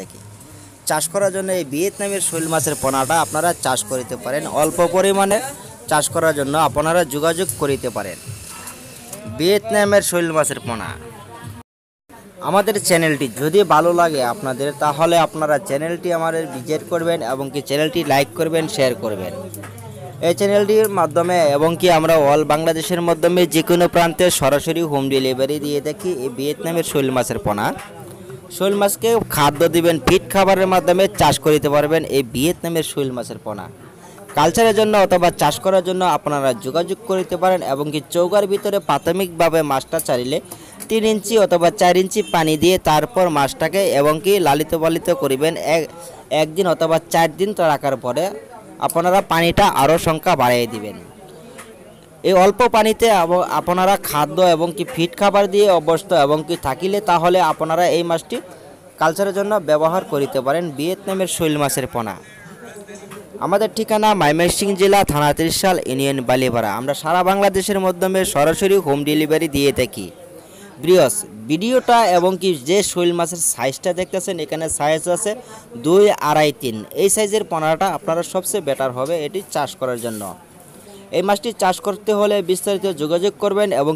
থেকে চাষ করার জন্য এই ভিয়েতনামের শৈল মাছের পোনাটা আপনারা চাষ করিতে পারেন অল্প পরিমাণে চাষ করার জন্য আপনারা যোগাযোগ করিতে পারেন ভিয়েতনামের শৈল মাছের পোনা আমাদের চ্যানেলটি যদি ভালো লাগে আপনাদের তাহলে আপনারা চ্যানেলটি আমাদের ভিজিট করবেন এবং কি চ্যানেলটি লাইক করবেন শেয়ার করবেন এই চ্যানেলটির মাধ্যমে এবং কি আমরা অল বাংলাদেশের মাধ্যমে যে কোনো প্রান্তে সরাসরি হোম ডেলিভারি দিয়ে থাকি এই ভিয়েতনামের শৈল মাছের পোনা শৈল মাছকে খাদ্য দিবেন ফিট খাবারের মাধ্যমে চাষ করিতে পারবেন এই ভিয়েতনামের শৈল মাছের পোনা কালচারের জন্য অথবা চাষ করার জন্য আপনারা যোগাযোগ করিতে পারেন এবং কি চৌকার ভিতরে প্রাথমিকভাবে মাছটা চারিলে তিন ইঞ্চি অথবা চার ইঞ্চি পানি দিয়ে তারপর মাছটাকে এবং কি লালিত পালিত করিবেন এক একদিন অথবা চার দিন রাখার পরে আপনারা পানিটা আরও সংখ্যা বাড়িয়ে দিবেন এই অল্প পানিতে আপনারা খাদ্য এবং কি ফিট খাবার দিয়ে অভ্যস্ত এবং কি থাকিলে তাহলে আপনারা এই মাছটি কালচারের জন্য ব্যবহার করিতে পারেন ভিয়েতনামের শৈল মাছের পোনা আমাদের ঠিকানা মাইমাইসিং জেলা থানা ত্রিশাল ইউনিয়ন বালিপাড়া আমরা সারা বাংলাদেশের মাধ্যমে সরাসরি হোম ডেলিভারি দিয়ে থাকি ব্রিয়স ভিডিওটা এবং কি যে শৈল মাছের সাইজটা দেখতেছেন এখানে সাইজ আছে দুই আড়াই তিন এই সাইজের পোনাটা আপনারা সবচেয়ে বেটার হবে এটি চাষ করার জন্য এই মাছটি চাষ করতে হলে বিস্তারিত যোগাযোগ করবেন এবং